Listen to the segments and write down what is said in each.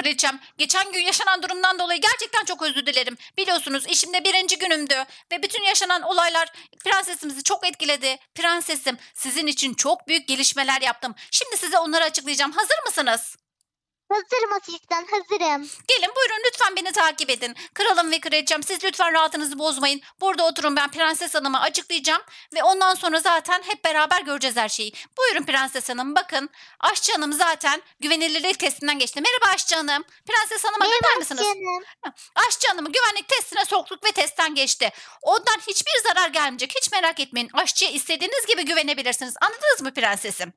kraliçem. Geçen gün yaşanan durumdan dolayı gerçekten çok özür dilerim. Biliyorsunuz işimde birinci günümdü ve bütün yaşanan olaylar prensesimizi çok etkiledi. Prensesim sizin için çok büyük gelişmeler yaptım. Şimdi size onları açıklayacağım. Hazır mısınız? Hazırım asistan hazırım. Gelin buyurun lütfen beni takip edin. Kralım ve kraliçem siz lütfen rahatınızı bozmayın. Burada oturun ben prenses hanıma açıklayacağım. Ve ondan sonra zaten hep beraber göreceğiz her şeyi. Buyurun prenses hanım bakın. Aşçı hanım zaten güvenilirlik testinden geçti. Merhaba aşçı hanım. Prenses hanıma Merhaba bakar mısınız? Canım. Aşçı hanımı güvenlik testine soktuk ve testten geçti. Ondan hiçbir zarar gelmeyecek. Hiç merak etmeyin. Aşçıya istediğiniz gibi güvenebilirsiniz. Anladınız mı prensesim?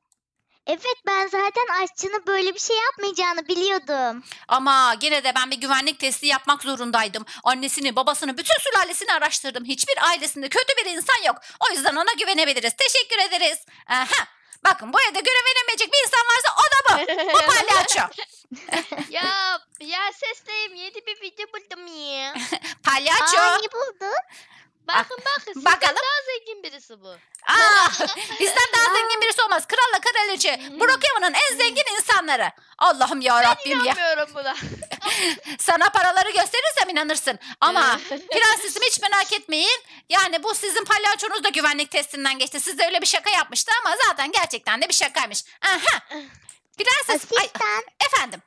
Evet ben zaten aşçının böyle bir şey yapmayacağını biliyordum. Ama gene de ben bir güvenlik testi yapmak zorundaydım. Annesini, babasını, bütün sülalesini araştırdım. Hiçbir ailesinde kötü bir insan yok. O yüzden ona güvenebiliriz. Teşekkür ederiz. Aha. Bakın bu evde güvenemeyecek bir insan varsa o da bu. Bu palyaço. ya ya sesleyim yeni bir video buldum ya. palyaço. Aa, ne buldun? Bakın bakın. Bakalım. daha zengin birisi bu. Aa, bizden daha zengin birisi olmaz. Kralla kraliçe Brokemon'un en zengin insanları. Allah'ım ya Ben Rabbim ya. inanmıyorum buna. Sana paraları gösterirsem inanırsın. Ama prensesim hiç merak etmeyin. Yani bu sizin palyaçonuz da güvenlik testinden geçti. Siz de öyle bir şaka yapmıştı ama zaten gerçekten de bir şakaymış. Aha. Prenses, ay, efendim.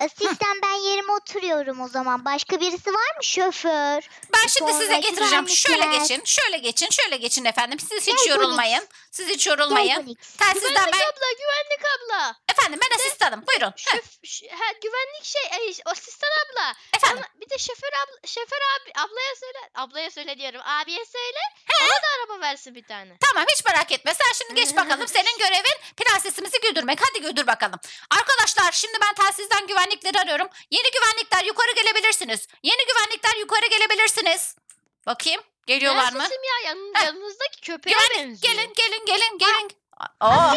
Ee, Sistem ben yerime oturuyorum o zaman. Başka birisi var mı şoför? Ben şimdi size Sonraki getireceğim. Şöyle geçin. Şöyle geçin. Şöyle geçin efendim. Siz hiç Gel yorulmayın. Siz hiç yorulmayın. Bonix. Güvenlik ben... abla, güvenlik abla. Efendim ben asistanım. Buyurun. Şöf, ha, güvenlik şey, e, asistan abla. Efendim. Bana- bir de şoför abla, şoför abi, ablaya söyle, ablaya söyle diyorum, abiye söyle. Ona da araba versin bir tane. Tamam hiç merak etme. Sen şimdi geç bakalım. Senin görevin prensesimizi güldürmek. Hadi güldür bakalım. Arkadaşlar şimdi ben telsizden güvenlik güvenlikleri arıyorum. Yeni güvenlikler yukarı gelebilirsiniz. Yeni güvenlikler yukarı gelebilirsiniz. Bakayım geliyorlar mı? sesim ya yan, Ha. yanınızdaki köpeğe Güvenlik benziyor. gelin gelin gelin gelin. Oo.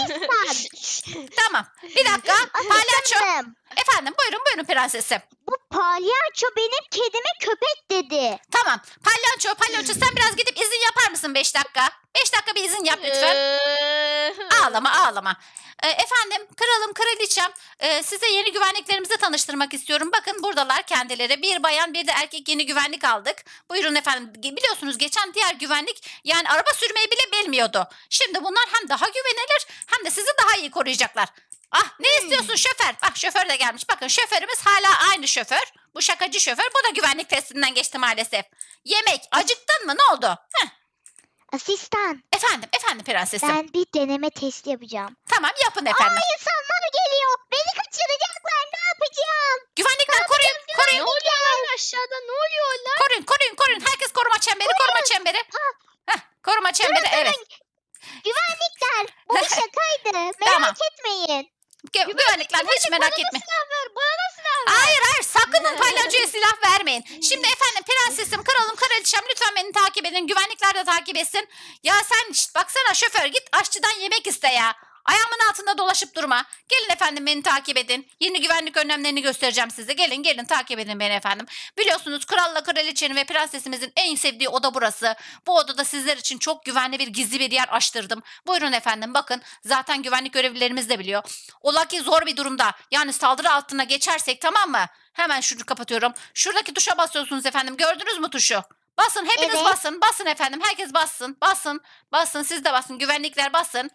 tamam. Bir dakika. Palyaço. Isındım. Efendim buyurun buyurun prensesim. Bu palyaço benim kedime köpek dedi. Tamam. Palyaço palyaço sen biraz gidip izin yapar mısın 5 dakika? 5 dakika bir izin yap lütfen. Ee. ağlama ağlama. E, efendim kralım kraliçem e, size yeni güvenliklerimizi tanıştırmak istiyorum. Bakın buradalar kendileri. Bir bayan bir de erkek yeni güvenlik aldık. Buyurun efendim. Biliyorsunuz geçen diğer güvenlik yani araba sürmeyi bile bilmiyordu. Şimdi bunlar hem daha güvenilir hem de sizi daha iyi koruyacaklar. Ah ne hmm. istiyorsun şoför? Bak ah, şoför de gelmiş. Bakın şoförümüz hala aynı şoför. Bu şakacı şoför. Bu da güvenlik testinden geçti maalesef. Yemek. Acıktın mı? Ne oldu? Heh. Asistan Efendim, efendim prensesim. ben bir deneme test yapacağım. Tamam yapın efendim. Ay insanlar geliyor. Beni kaçıracaklar ne yapacağım? Güvenlikten koruyun, Ne oluyor lan aşağıda ne oluyor lan? koruyun, koruyun, koruyun. Herkes koruma çemberi, koruma çemberi. Ha. Heh, koruma çemberi, evet. Güvenlikler bu bir şakaydı merak Tamam. etmeyin. Güvenlikler hiç merak etme. Bana silah ver. Bana da silah ver. Hayır hayır sakının palyaçoya silah vermeyin. Şimdi efendim prensesim, kralım, kraliçem lütfen beni takip edin. Güvenlikler de takip etsin. Ya sen şşt, baksana şoför git aşçıdan yemek iste ya. Ayağımın altında dolaşıp durma. Gelin efendim beni takip edin. Yeni güvenlik önlemlerini göstereceğim size. Gelin gelin takip edin beni efendim. Biliyorsunuz kralla kraliçenin ve prensesimizin en sevdiği oda burası. Bu odada sizler için çok güvenli bir gizli bir yer açtırdım. Buyurun efendim bakın zaten güvenlik görevlilerimiz de biliyor. Ola ki zor bir durumda yani saldırı altına geçersek tamam mı? Hemen şunu kapatıyorum. Şuradaki tuşa basıyorsunuz efendim gördünüz mü tuşu? Basın hepiniz evet. basın basın efendim herkes basın. basın basın siz de basın güvenlikler basın.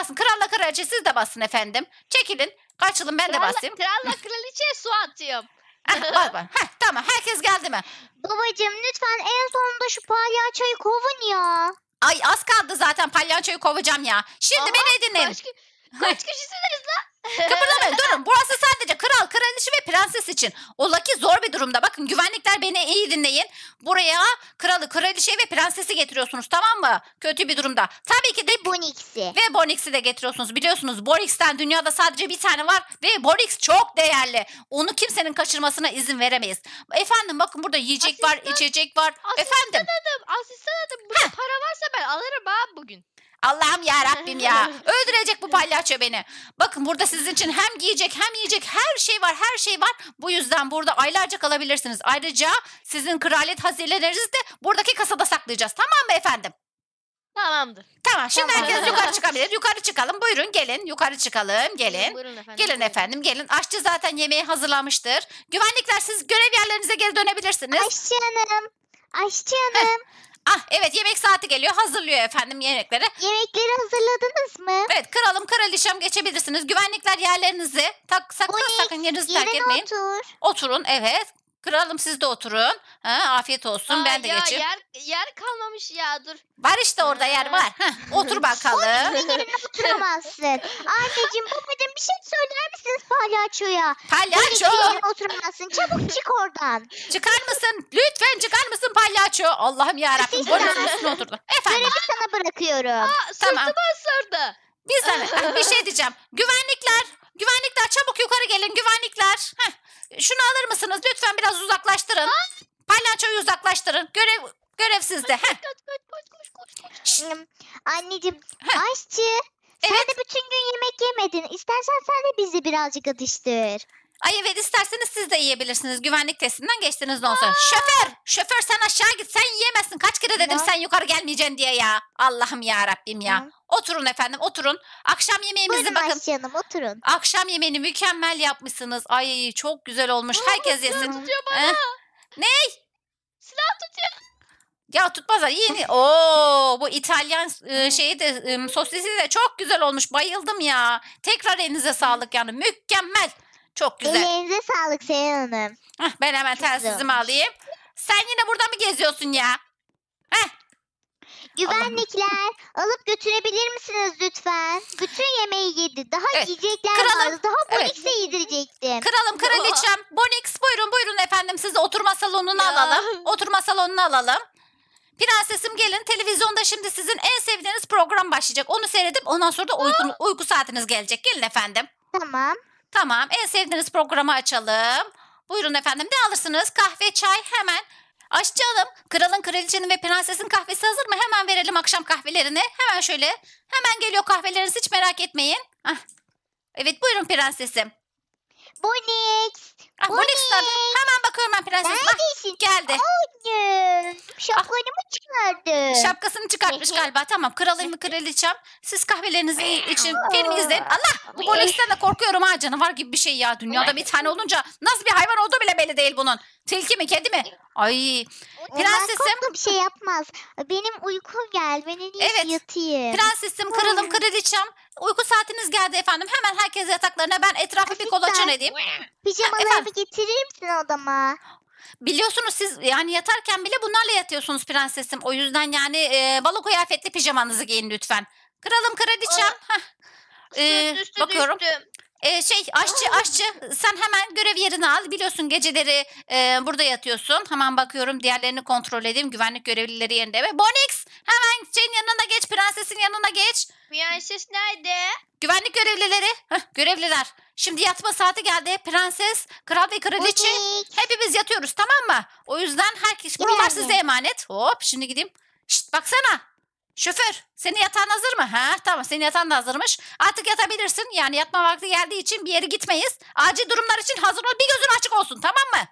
Basın kralla kraliçe siz de basın efendim. Çekilin. Kaçılın ben de Kralla- basayım. Kralla kraliçe su atıyorum. Heh, bas, bas. Heh, tamam herkes geldi mi? Babacım lütfen en sonunda şu palyaçoyu kovun ya. Ay az kaldı zaten palyaçoyu kovacağım ya. Şimdi Aha, beni dinleyin. Başka, Kaç kişisiniz lan? Kıpırdamayın durun. Burası sadece kral, kraliçe ve prenses için. O ki zor bir durumda. Bakın güvenlikler beni iyi dinleyin. Buraya kralı, kraliçe ve prensesi getiriyorsunuz tamam mı? Kötü bir durumda. Tabii ki de Bonix'i. ve Bonix'i de getiriyorsunuz. Biliyorsunuz Bonix'ten dünyada sadece bir tane var ve Bonix çok değerli. Onu kimsenin kaçırmasına izin veremeyiz. Efendim bakın burada yiyecek var, içecek var. Asistan Efendim. Adam, asistan adam. Burada para varsa ben alırım ha bugün. Allah'ım ya Rabbim ya. Öldürecek bu palyaço beni. Bakın burada sizin için hem giyecek hem yiyecek her şey var her şey var. Bu yüzden burada aylarca kalabilirsiniz. Ayrıca sizin kraliyet hazinelerinizi de buradaki kasada saklayacağız. Tamam mı efendim? Tamamdır. Tamam şimdi Tamam. herkes yukarı çıkabilir. Yukarı çıkalım. Buyurun gelin. Yukarı çıkalım. Gelin. Buyurun efendim. Gelin efendim gelin. Aşçı zaten yemeği hazırlamıştır. Güvenlikler siz görev yerlerinize geri dönebilirsiniz. Aşçı hanım. Aşçı hanım. Ah evet yemek saati geliyor. Hazırlıyor efendim yemekleri. Yemekleri hazırladınız mı? Evet kralım kraliçem geçebilirsiniz. Güvenlikler yerlerinizi tak sakın Uy, sakın yerinizi terk etmeyin. otur. Oturun evet. Kralım siz de oturun. Ha, afiyet olsun Aa, ben de ya, geçeyim. Yer, yer kalmamış ya dur. Var işte orada yer var. Heh, otur bakalım. Onun yerine oturamazsın. Anneciğim babacığım bir şey söyler misiniz palyaçoya? Palyaço. Senin oturamazsın. Çabuk çık oradan. Çıkar mısın? Lütfen çıkar mısın palyaço? Allah'ım yarabbim. Boynuzun üstüne oturdum. Efendim. Görevi sana bırakıyorum. Aa, sırtıma tamam. ısırdı. Bir, saniye, bir şey diyeceğim. Güvenlikler. Güvenlikler çabuk yukarı gelin güvenlikler. Heh. Şunu alır mısınız? Lütfen biraz uzaklaştırın. Palyaçoyu uzaklaştırın. Görev görev sizde. Anneciğim Heh. aşçı. Sen de bütün gün yemek yemedin. İstersen sen de bizi birazcık atıştır. Ay evet isterseniz siz de yiyebilirsiniz. Güvenlik testinden geçtiniz de olsa. Şoför! Şoför sen aşağı git sen yiyemezsin. Kaç kere dedim Ya. sen yukarı gelmeyeceksin diye ya. Allah'ım ya Rabbim ya. Ya. Oturun efendim oturun. Akşam yemeğimizi Buyurun bakın. Ayşe Hanım oturun. Akşam yemeğini mükemmel yapmışsınız. Ay çok güzel olmuş. Herkes yesin. tutuyor bana. Ney? Silah tutuyor. Ya tutmazlar yeni. Oo bu İtalyan ıı, şeyi de sosisi de çok güzel olmuş. Bayıldım ya. Tekrar elinize sağlık yani. Mükemmel. Çok güzel. Ellerinize sağlık Selen Hanım. Hah, ben hemen Çok telsizimi alayım. Sen yine burada mı geziyorsun ya? Heh. Güvenlikler alıp götürebilir misiniz lütfen? Bütün yemeği yedi. Daha Evet. yiyecekler Kralım. vardı. Daha Evet. yedirecektim. Kralım kraliçem. Bonix buyurun buyurun efendim sizi oturma salonuna Ya. alalım. Oturma salonuna alalım. Prensesim gelin televizyonda şimdi sizin en sevdiğiniz program başlayacak. Onu seyredip ondan sonra da uyku, uyku saatiniz gelecek. Gelin efendim. Tamam. Tamam en sevdiğiniz programı açalım. Buyurun efendim ne alırsınız? Kahve, çay hemen. Aşçı kralın, kraliçenin ve prensesin kahvesi hazır mı? Hemen verelim akşam kahvelerini. Hemen şöyle. Hemen geliyor kahveleriniz hiç merak etmeyin. Ah. Evet buyurun prensesim. Bonix. Ah, Bu Hemen bakıyorum ben prenses. Bak Neredesin? Ah, geldi. Hayır. Şapkanımı çıkardı. Şapkasını çıkartmış galiba. Tamam kralım kraliçem. Siz kahvelerinizi için film izleyin. Allah bu Monik korkuyorum ha canavar gibi bir şey ya. Dünyada bir tane olunca nasıl bir hayvan olduğu bile belli değil bunun. Tilki mi kedi mi? Ay prensesim. Ben bir şey yapmaz. Benim uykum gel. Ben en iyisi Evet. yatayım. Prensesim, kralım, kraliçem. Uyku saatiniz geldi efendim. Hemen herkes yataklarına ben etrafı bir kolaçan edeyim. Pijamalarımı getirir misin odama? Biliyorsunuz siz yani yatarken bile bunlarla yatıyorsunuz prensesim. O yüzden yani e, balo kıyafetli pijamanızı giyin lütfen. Kralım, kraliçem. Ee, bakıyorum. düştü. Ee, şey aşçı aşçı sen hemen görev yerini al. Biliyorsun geceleri e, burada yatıyorsun. Hemen bakıyorum diğerlerini kontrol edeyim. Güvenlik görevlileri yerinde ve Bonix hemen şeyin yanına geç. Prensesin yanına geç. Prenses nerede? Güvenlik görevlileri. Heh, görevliler. Şimdi yatma saati geldi. Prenses, kral ve kraliçe. Bonix. Hepimiz yatıyoruz tamam mı? O yüzden herkes buralar size emanet. Hop şimdi gideyim. Şşt baksana. Şoför senin yatağın hazır mı? Ha tamam senin yatağın da hazırmış. Artık yatabilirsin. Yani yatma vakti geldiği için bir yere gitmeyiz. Acil durumlar için hazır ol. Bir gözün açık olsun tamam mı?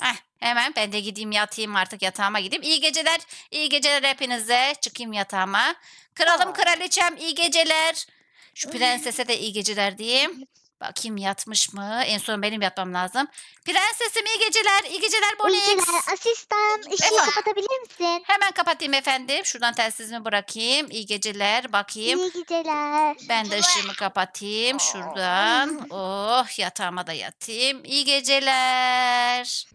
Heh, hemen ben de gideyim yatayım artık yatağıma gideyim. İyi geceler. iyi geceler hepinize. Çıkayım yatağıma. Kralım kraliçem iyi geceler. Şu prensese de iyi geceler diyeyim. Bakayım yatmış mı? En son benim yatmam lazım. Prensesim iyi geceler. İyi geceler Bonix. İyi geceler asistan. Işığı Efendim? kapatabilir misin? Hemen kapatayım efendim. Şuradan telsizimi bırakayım. İyi geceler. Bakayım. İyi geceler. Ben de ışığımı kapatayım. Şuradan. Oh, oh yatağıma da yatayım. İyi geceler.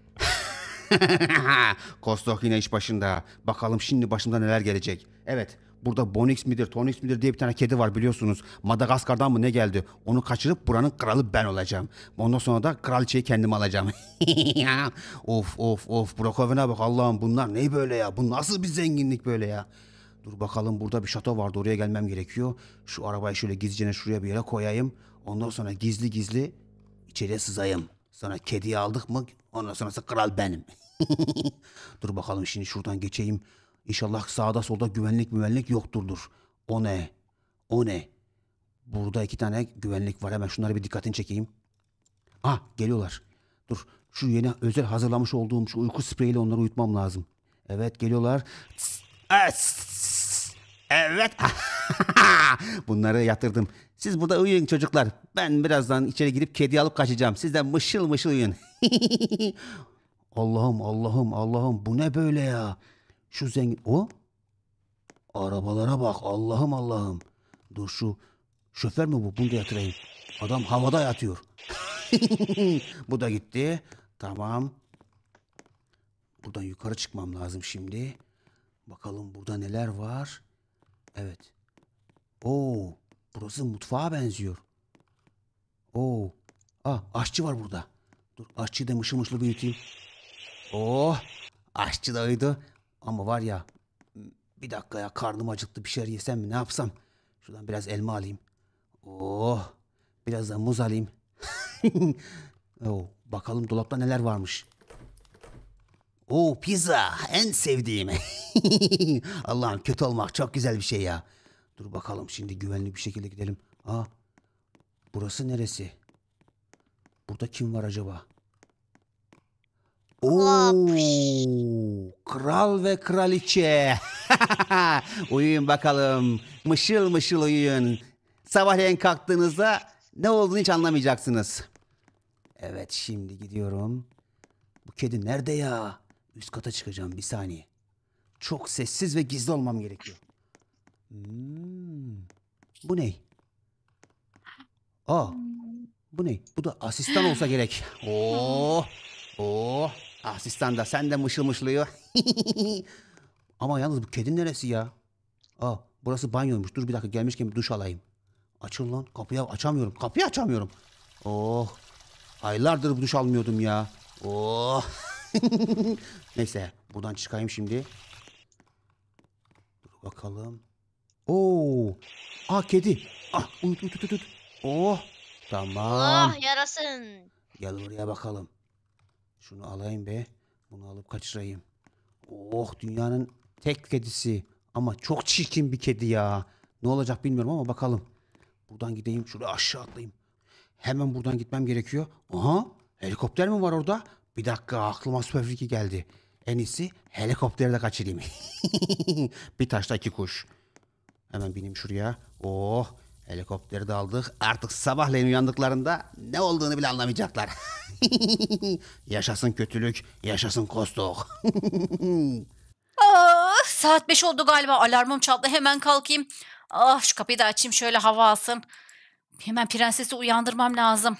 Kostok yine iş başında. Bakalım şimdi başımda neler gelecek. Evet Burada Bonix midir, Tonix midir diye bir tane kedi var biliyorsunuz. Madagaskar'dan mı ne geldi? Onu kaçırıp buranın kralı ben olacağım. Ondan sonra da kraliçeyi kendim alacağım. of of of Brokovena bak Allah'ım bunlar ne böyle ya? Bu nasıl bir zenginlik böyle ya? Dur bakalım burada bir şato vardı oraya gelmem gerekiyor. Şu arabayı şöyle gizlice şuraya bir yere koyayım. Ondan sonra gizli gizli içeriye sızayım. Sonra kediyi aldık mı ondan sonrası kral benim. Dur bakalım şimdi şuradan geçeyim. İnşallah sağda solda güvenlik müvenlik yokturdur. O ne? O ne? Burada iki tane güvenlik var. Hemen şunlara bir dikkatini çekeyim. Ah geliyorlar. Dur şu yeni özel hazırlamış olduğum şu uyku spreyiyle onları uyutmam lazım. Evet geliyorlar. E, evet. Bunları yatırdım. Siz burada uyuyun çocuklar. Ben birazdan içeri girip kedi alıp kaçacağım. Siz de mışıl mışıl uyuyun. Allah'ım Allah'ım Allah'ım bu ne böyle ya? Şu zengin o arabalara bak Allah'ım Allah'ım. Dur şu şoför mü bu bunu da Adam havada yatıyor. bu da gitti. Tamam. Buradan yukarı çıkmam lazım şimdi. Bakalım burada neler var. Evet. Oo, burası mutfağa benziyor. Oo. Ah, aşçı var burada. Dur aşçı da mışıl mışıl büyüteyim. Oh, aşçı da uyudu. Ama var ya bir dakika ya karnım acıktı bir şeyler yesem mi ne yapsam? Şuradan biraz elma alayım. Oh biraz da muz alayım. oh, bakalım dolapta neler varmış. Oo oh, pizza en sevdiğim. Allah'ım kötü olmak çok güzel bir şey ya. Dur bakalım şimdi güvenli bir şekilde gidelim. Aa ah, burası neresi? Burada kim var acaba? Oo, kral ve kraliçe. uyuyun bakalım. Mışıl mışıl uyuyun. Sabahleyin kalktığınızda ne olduğunu hiç anlamayacaksınız. Evet şimdi gidiyorum. Bu kedi nerede ya? Üst kata çıkacağım bir saniye. Çok sessiz ve gizli olmam gerekiyor. Hmm. Bu ne? Aa. Bu ne? Bu da asistan olsa gerek. Oo. Oo. Asistan da sen de mışıl mışlıyor. Ama yalnız bu kedin neresi ya? Aa, burası banyoymuş. Dur bir dakika gelmişken bir duş alayım. Açıl lan kapıyı açamıyorum. Kapıyı açamıyorum. Oh. Aylardır bu duş almıyordum ya. Oh. Neyse buradan çıkayım şimdi. Dur bakalım. Oo. Aa kedi. Ah uyut uyut uyut. Oh. Tamam. Ah yarasın. Gel oraya bakalım. Şunu alayım be. Bunu alıp kaçırayım. Oh dünyanın tek kedisi. Ama çok çirkin bir kedi ya. Ne olacak bilmiyorum ama bakalım. Buradan gideyim şuraya aşağı atlayayım. Hemen buradan gitmem gerekiyor. Aha helikopter mi var orada? Bir dakika aklıma süper geldi. En iyisi helikopterle kaçırayım. bir taşta iki kuş. Hemen bineyim şuraya. Oh Helikopteri de aldık. Artık sabahleyin uyandıklarında ne olduğunu bile anlamayacaklar. yaşasın kötülük, yaşasın kostok. ah, saat beş oldu galiba. Alarmım çaldı. Hemen kalkayım. Ah şu kapıyı da açayım şöyle hava alsın. Hemen prensesi uyandırmam lazım.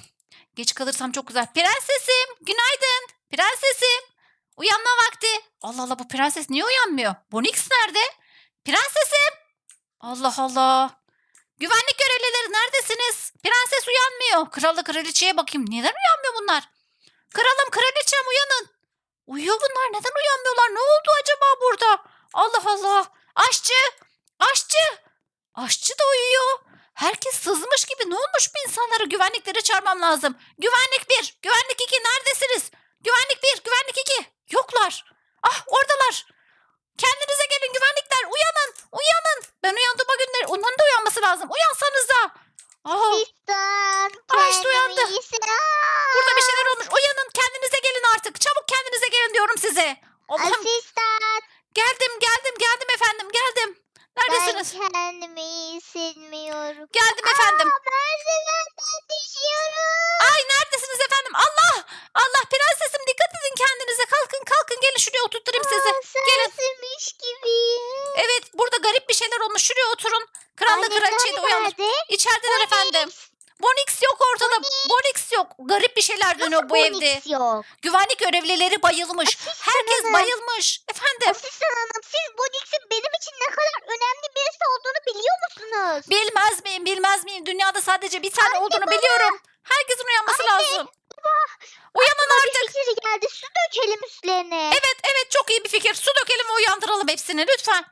Geç kalırsam çok güzel. Prensesim günaydın. Prensesim uyanma vakti. Allah Allah bu prenses niye uyanmıyor? Bonix nerede? Prensesim. Allah Allah. Güvenlik görevlileri neredesiniz? Prenses uyanmıyor. Kralı kraliçeye bakayım. Neden uyanmıyor bunlar? Kralım kraliçem uyanın. Uyuyor bunlar. Neden uyanmıyorlar? Ne oldu acaba burada? Allah Allah. Aşçı. Aşçı. Aşçı da uyuyor. Herkes sızmış gibi. Ne olmuş bu insanlara? Güvenlikleri çağırmam lazım. Güvenlik bir. Güvenlik iki. Neredesiniz? Güvenlik bir. Güvenlik iki. Yoklar. Ah oradalar. Kendinize gelin güvenlikler. Uyanın. Uyanın. Ben uyandım. Onun da uyanması lazım. Uyansanıza. Aa. Sistan. Aa uyandı. Burada bir şeyler olmuş. Uyanın kendinize gelin artık. Çabuk kendinize gelin diyorum size. Asistan. Geldim geldim geldim efendim geldim. Neredesiniz? Ben kendimi iyi hissetmiyorum. Geldim Aa, efendim. merdivenden düşüyorum. Ay neredesiniz efendim? Allah! Allah prensesim dikkat edin kendinize. Kalkın kalkın gelin şuraya oturtayım sizi. Aa, Gelin. sensinmiş gibiyim. Evet burada garip bir şeyler olmuş. Şuraya oturun. Krallı kraliçeyi de uyanır. İçerideler Bonix. efendim. Bonix yok ortada. Bonix. Bonix yok. Garip bir şeyler dönüyor bu Bonix evde. yok. Güvenlik görevlileri bayılmış. Asistan Herkes hanım. bayılmış. Efendim. Asistan hanım siz Bonix'i için ne kadar önemli birisi olduğunu biliyor musunuz? Bilmez miyim bilmez miyim? Dünyada sadece bir tane Anne, olduğunu baba. biliyorum. Herkesin uyanması Anne, lazım. Uyanın artık. Bir fikir geldi. Su dökelim üstlerine. Evet evet çok iyi bir fikir. Su dökelim ve uyandıralım hepsini lütfen.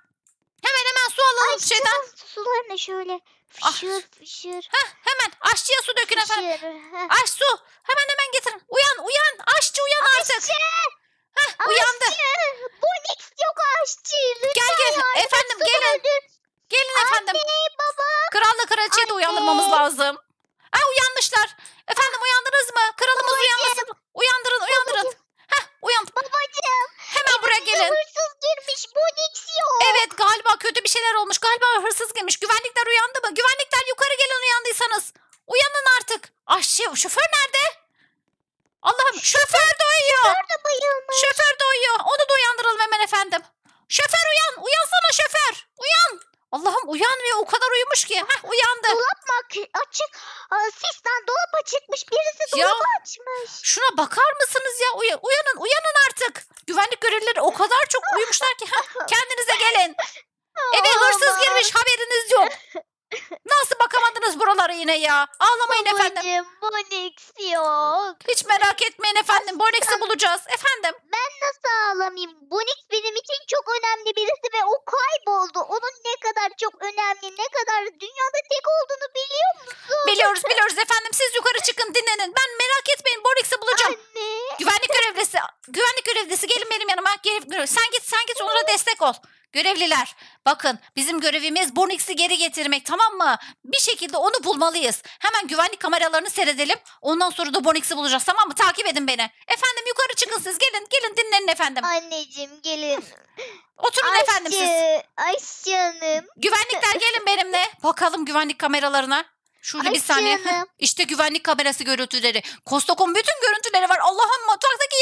Hemen hemen su alalım Ay, şeyden. Sularını şöyle ah, fışır ah. fışır. Heh, hemen aşçıya su dökün fışır. efendim. Aş su. Hemen hemen getirin. Uyan uyan. Aşçı uyan Aşçı. artık. Aşçı. Hah uyandı. Bu Bonix yok aşçı. gel gel efendim gelin. Gelin efendim. Anne baba. Kralla kraliçeyi de Anne. uyandırmamız lazım. Ha uyanmışlar. Efendim uyandınız mı? Kralımız uyanmasın. Uyandırın uyandırın. Babacığım. Efendim? Ben nasıl ağlamayayım? Bonix benim için çok önemli birisi ve o kayboldu. Onun ne kadar çok önemli, ne kadar dünyada tek olduğunu biliyor musun? Biliyoruz biliyoruz efendim. Siz yukarı çıkın dinlenin. Ben merak etmeyin Bonix'i bulacağım. Anne. Güvenlik görevlisi. Güvenlik görevlisi gelin benim yanıma. Gelin, sen git sen git onlara destek ol. Görevliler bakın bizim görevimiz Burnix'i geri getirmek tamam mı? Bir şekilde onu bulmalıyız. Hemen güvenlik kameralarını seyredelim. Ondan sonra da Burnix'i bulacağız tamam mı? Takip edin beni. Efendim yukarı çıkın siz gelin gelin dinlenin efendim. Anneciğim gelin. Oturun Ayşe, efendim siz. Ayşe Hanım. Güvenlikler gelin benimle. Bakalım güvenlik kameralarına. Şurada bir saniye. İşte güvenlik kamerası görüntüleri. Kostok'un bütün görüntüleri var. Allah'ım mutfaktaki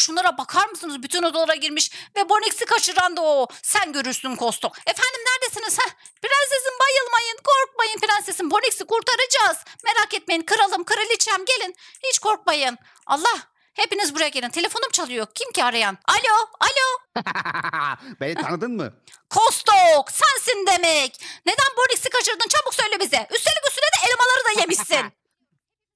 şunlara bakar mısınız? Bütün odalara girmiş ve Bonix'i kaçıran da o. Sen görürsün kostok. Efendim neredesiniz? Heh, prensesim bayılmayın, korkmayın prensesim. Bonix'i kurtaracağız. Merak etmeyin kralım, kraliçem gelin. Hiç korkmayın. Allah Hepiniz buraya gelin. Telefonum çalıyor. Kim ki arayan? Alo, alo. Beni tanıdın mı? Kostok, sensin demek. Neden Boris'i kaçırdın? Çabuk söyle bize. Üstelik üstüne de elmaları da yemişsin.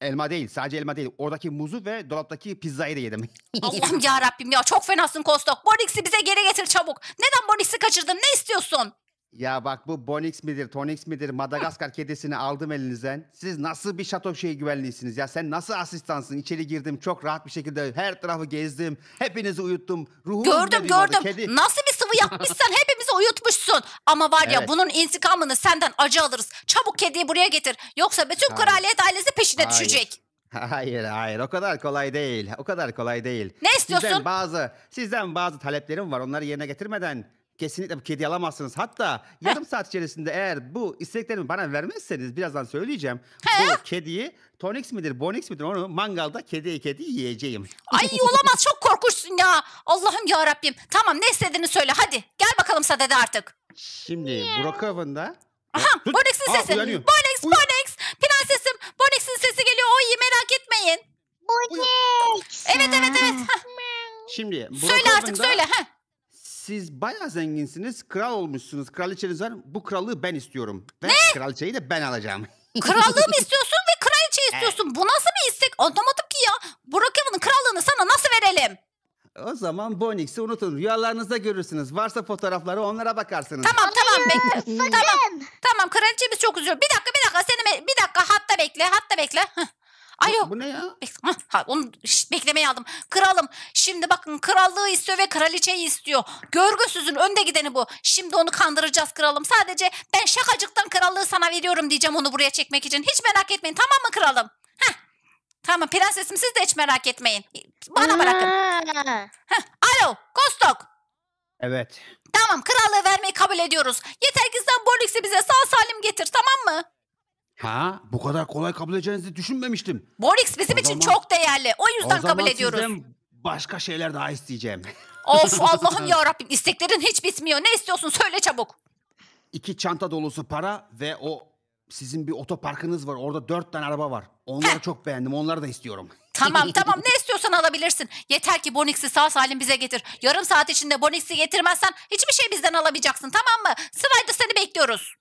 Elma değil. Sadece elma değil. Oradaki muzu ve dolaptaki pizzayı da yedim. Allah'ım ya Rabbim ya çok fenasın Kostok. Bonix'i bize geri getir çabuk. Neden Bonix'i kaçırdın? Ne istiyorsun? Ya bak bu Bonix midir, Tonix midir, Madagaskar kedisini aldım elinizden. Siz nasıl bir şato şeyi güvenliysiniz ya? Sen nasıl asistansın? İçeri girdim çok rahat bir şekilde her tarafı gezdim. Hepinizi uyuttum. Ruhum gördüm gördüm. Kedi... Nasıl bir bunu yapmışsan hepimizi uyutmuşsun. Ama var ya evet. bunun intikamını senden acı alırız. Çabuk kediyi buraya getir. Yoksa bütün hayır. kraliyet ailesi peşine hayır. düşecek. Hayır hayır o kadar kolay değil. O kadar kolay değil. Ne istiyorsun? Sizden bazı, sizden bazı taleplerim var. Onları yerine getirmeden Kesinlikle bu kedi alamazsınız. Hatta yarım saat içerisinde eğer bu isteklerimi bana vermezseniz birazdan söyleyeceğim. bu kediyi Tonix midir, Bonix midir onu mangalda kedi kedi yiyeceğim. Ay olamaz çok korkunçsun ya. Allah'ım ya Rabbim. Tamam ne istediğini söyle hadi. Gel bakalım sadede artık. Şimdi Burak Brokov'unda... Aha Bonix'in sesi. Bonix, Bonix. Prensesim Bonix'in sesi geliyor. O iyi merak etmeyin. Bonix. Evet evet evet. Hah. Şimdi Söyle artık söyle. Heh siz bayağı zenginsiniz. Kral olmuşsunuz. Kraliçeniz var. Bu krallığı ben istiyorum. Ve ne? kraliçeyi de ben alacağım. Krallığı mı istiyorsun ve kraliçeyi istiyorsun? Evet. Bu nasıl bir istek? Anlamadım ki ya. Burak Brookhaven'ın krallığını sana nasıl verelim? O zaman Bonix'i unutun. Rüyalarınızda görürsünüz. Varsa fotoğrafları onlara bakarsınız. Tamam tamam bekle. tamam. Tamam kraliçemiz çok üzülüyor. Bir dakika bir dakika seni bir dakika hatta bekle hatta bekle. Alo. Bu ne ya? Ha, ha, onu şişt, beklemeye aldım. Kralım. Şimdi bakın krallığı istiyor ve kraliçeyi istiyor. Görgüsüzün önde gideni bu. Şimdi onu kandıracağız kralım. Sadece ben şakacıktan krallığı sana veriyorum diyeceğim onu buraya çekmek için. Hiç merak etmeyin tamam mı kralım? Heh. Tamam prensesim siz de hiç merak etmeyin. Bana bırakın. Heh. Alo Kostok. Evet. Tamam krallığı vermeyi kabul ediyoruz. Yeter ki sen Borlix'i bize sağ salim getir tamam mı? Ha, bu kadar kolay kabul edeceğinizi düşünmemiştim. Borix bizim O için zaman- çok değerli. O yüzden zaman kabul ediyoruz. sizden başka şeyler daha isteyeceğim. Of Allah'ım ya Rabbim isteklerin hiç bitmiyor. Ne istiyorsun söyle çabuk. İki çanta dolusu para ve o sizin bir otoparkınız var. Orada dört tane araba var. Onları çok beğendim. Onları da istiyorum. Tamam tamam ne istiyorsan alabilirsin. Yeter ki Bonix'i sağ salim bize getir. Yarım saat içinde Bonix'i getirmezsen hiçbir şey bizden alamayacaksın tamam mı? Sırayla seni bekliyoruz.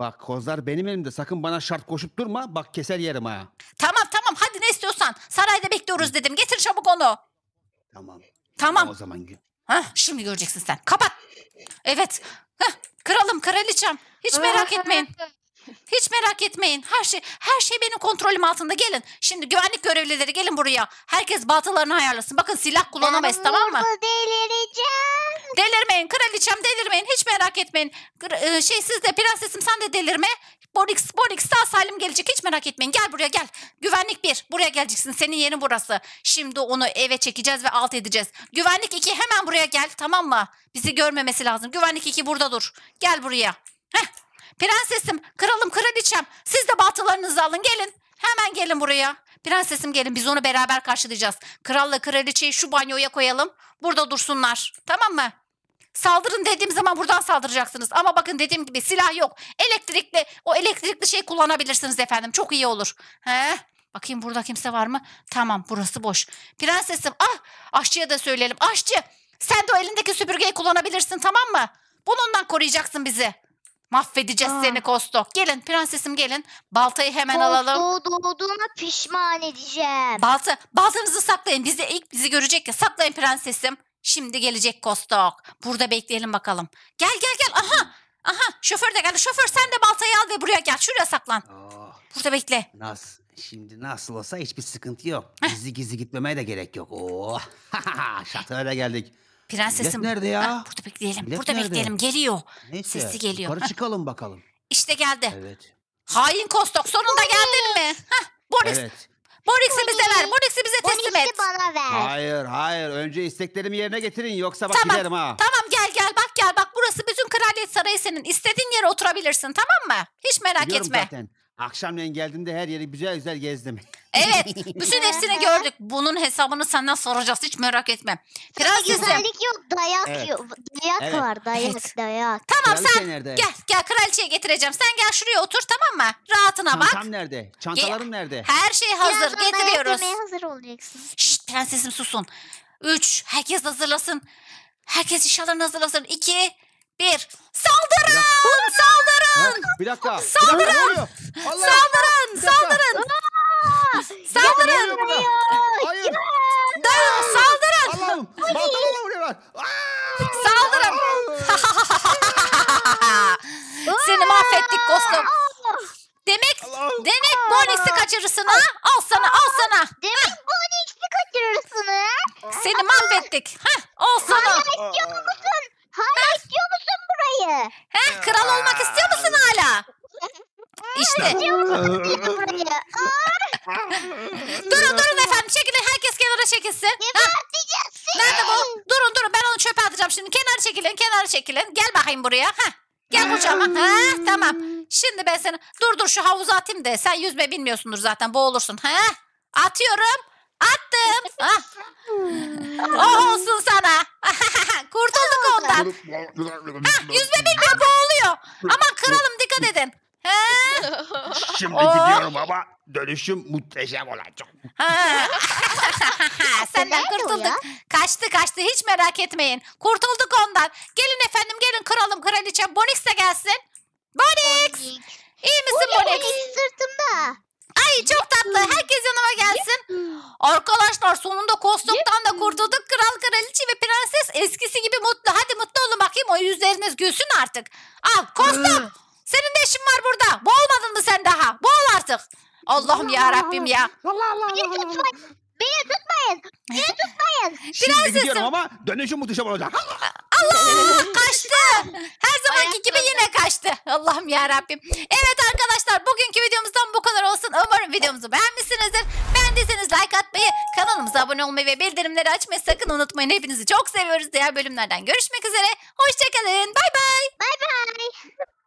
Bak kozlar benim elimde. Sakın bana şart koşup durma. Bak keser yerim ha. Tamam tamam hadi ne istiyorsan. Sarayda bekliyoruz dedim. Getir çabuk onu. Tamam. Tamam. O zaman gün. Ha, şimdi göreceksin sen. Kapat. Evet. Hah, kralım kraliçem. Hiç merak etmeyin. Hiç merak etmeyin. Her şey her şey benim kontrolüm altında. Gelin. Şimdi güvenlik görevlileri gelin buraya. Herkes baltalarını ayarlasın. Bakın silah kullanamayız ben tamam mı? burada delireceğim. Delirmeyin kraliçem delirmeyin. Hiç merak etmeyin. E, şey siz de prensesim sen de delirme. Borix, Borix sağ salim gelecek hiç merak etmeyin. Gel buraya gel. Güvenlik bir. Buraya geleceksin. Senin yerin burası. Şimdi onu eve çekeceğiz ve alt edeceğiz. Güvenlik iki hemen buraya gel tamam mı? Bizi görmemesi lazım. Güvenlik iki burada dur. Gel buraya. Heh, Prensesim, kralım, kraliçem siz de baltalarınızı alın gelin. Hemen gelin buraya. Prensesim gelin biz onu beraber karşılayacağız. Kralla kraliçeyi şu banyoya koyalım. Burada dursunlar. Tamam mı? Saldırın dediğim zaman buradan saldıracaksınız. Ama bakın dediğim gibi silah yok. Elektrikli o elektrikli şey kullanabilirsiniz efendim. Çok iyi olur. He? Bakayım burada kimse var mı? Tamam burası boş. Prensesim ah aşçıya da söyleyelim. Aşçı sen de o elindeki süpürgeyi kullanabilirsin tamam mı? Bunundan koruyacaksın bizi. Mahvedeceğiz Aa. seni Kostok. Gelin prensesim gelin. Baltayı hemen alalım. Kostok doğduğuma pişman edeceğim. Balta, baltanızı saklayın. Bizi ilk bizi görecek ya. Saklayın prensesim. Şimdi gelecek Kostok. Burada bekleyelim bakalım. Gel gel gel. Aha. Aha şoför de geldi. Şoför sen de baltayı al ve buraya gel. Şuraya saklan. Oh, Burada bekle. nasıl? Şimdi nasıl olsa hiçbir sıkıntı yok. Gizli gizli gitmemeye de gerek yok. Oo. Oh. Şatoya geldik. Prensesim. Millet nerede ya? Ha, burada bekleyelim. Millet burada nerede? bekleyelim. Geliyor. Neyse, Sesi geliyor. Yukarı çıkalım bakalım. İşte geldi. Evet. Hain Kostok sonunda geldin mi? Hah, Boris. Evet. Boris'i bize ver. Boris'i bize teslim et. Boris'i bana ver. Hayır hayır. Önce isteklerimi yerine getirin yoksa bak Tamam. giderim ha. Tamam gel gel bak gel bak burası bütün kraliyet sarayı senin. İstediğin yere oturabilirsin tamam mı? Hiç merak Biliyorum etme. zaten. Akşamleyin geldiğinde her yeri güzel güzel gezdim. Evet. Bütün hepsini gördük. Bunun hesabını senden soracağız. Hiç merak etme. Prenses'im. Güzellik yok dayak Evet. yok. Dayak Evet. var dayak Evet. dayak. Tamam Kraliçe sen nerede? gel. Gel kraliçeye getireceğim. Sen gel şuraya otur tamam mı? Rahatına bak. Çantam nerede? Çantalarım nerede? Her şey hazır. Birazdan Getiriyoruz. yemeye hazır olacaksın? Şşt prensesim susun. Üç, Herkes hazırlasın. Herkes işalarını hazırlasın. İki, bir. Saldırın! Saldırın! Bir dakika. Bir dakika, Saldırın! oluyor? Allah! Saldırın! Bir dakika. Saldırın! Saldırın. Hayır. Dön, saldırın. Allah'ım. Baltamla vuruyorlar. Saldırın. Seni mahvettik dostum. Demek demek Bonix'i kaçırırsın ha? Al sana al sana. Demek Bonix'i kaçırırsın ha? Seni mahvettik. Ha, al sana. Hala istiyor musun? Hala istiyor musun burayı? He, kral olmak istiyor musun hala? İşte. İstiyor musun burayı? durun durun efendim. Çekilin. Herkes kenara çekilsin. Ne Ha, Nerede bu? Durun durun. Ben onu çöpe atacağım şimdi. Kenara çekilin. Kenara çekilin. Gel bakayım buraya. ha Gel kucağıma. Hmm. Ha, tamam. Şimdi ben seni... Dur dur şu havuza atayım de Sen yüzme bilmiyorsundur zaten. Boğulursun. Ha? Atıyorum. Attım. Ah. Hmm. Oh olsun sana. Kurtulduk ondan. Yüzme bilmiyor boğuluyor. Aman kralım dikkat edin. Şimdi Oo. Oh. gidiyorum ama dönüşüm muhteşem olacak. Ha. Senden kurtulduk. ya? Kaçtı kaçtı hiç merak etmeyin. Kurtulduk ondan. Gelin efendim gelin kralım kraliçem Bonix de gelsin. Bonix! İyi misin ne Bonix? sırtımda? Ay çok tatlı. Herkes yanıma gelsin. Arkadaşlar sonunda kostümden da kurtulduk. Kral, kraliçe ve prenses eskisi gibi mutlu. Hadi mutlu olun bakayım. O yüzleriniz gülsün artık. Al kostüm. Senin de işin var burada. Boğulmadın mı sen daha? Boğul artık. Allah'ım ya Rabbim ya. Allah Allah Beni Allah. Allah. tutmayın. Beni tutmayın. Beni tutmayın. Şimdi gidiyorum ama dönüşüm muhteşem olacak. Allah kaçtı. Her zamanki gibi yine kaçtı. Allah'ım ya Rabbim. Evet arkadaşlar bugünkü videomuzdan bu kadar olsun. Umarım videomuzu beğenmişsinizdir. Beğendiyseniz like atmayı, kanalımıza abone olmayı ve bildirimleri açmayı sakın unutmayın. Hepinizi çok seviyoruz. Diğer bölümlerden görüşmek üzere. Hoşçakalın. Bay bay. Bay bay.